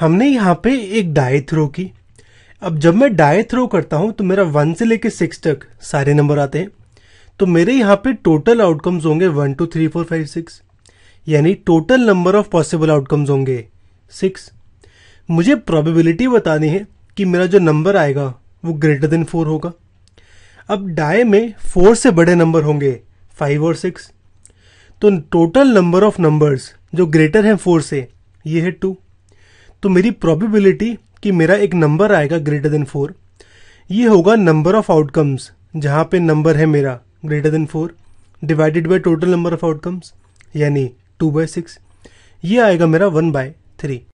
हमने यहाँ पे एक डाई थ्रो की अब जब मैं डाई थ्रो करता हूँ तो मेरा वन से लेके सिक्स तक सारे नंबर आते हैं तो मेरे यहाँ पे टोटल आउटकम्स होंगे one two three four five six यानी total number of possible outcomes होंगे सिक्स मुझे प्रोबेबिलिटी बतानी है कि मेरा जो नंबर आएगा वो ग्रेटर देन फोर होगा अब डाई में फोर से बड़े नंबर होंगे फाइव और सिक्स तो टोटल नंबर ऑफ नंबर्स जो ग्रेटर हैं फोर से ये है टू तो मेरी प्रोबेबिलिटी कि मेरा एक नंबर आएगा ग्रेटर देन फोर ये होगा नंबर ऑफ आउटकम्स जहाँ पे नंबर है मेरा greater than four divided by total number of outcomes यानी टू बाय सिक्स ये आएगा मेरा वन बाय थ्री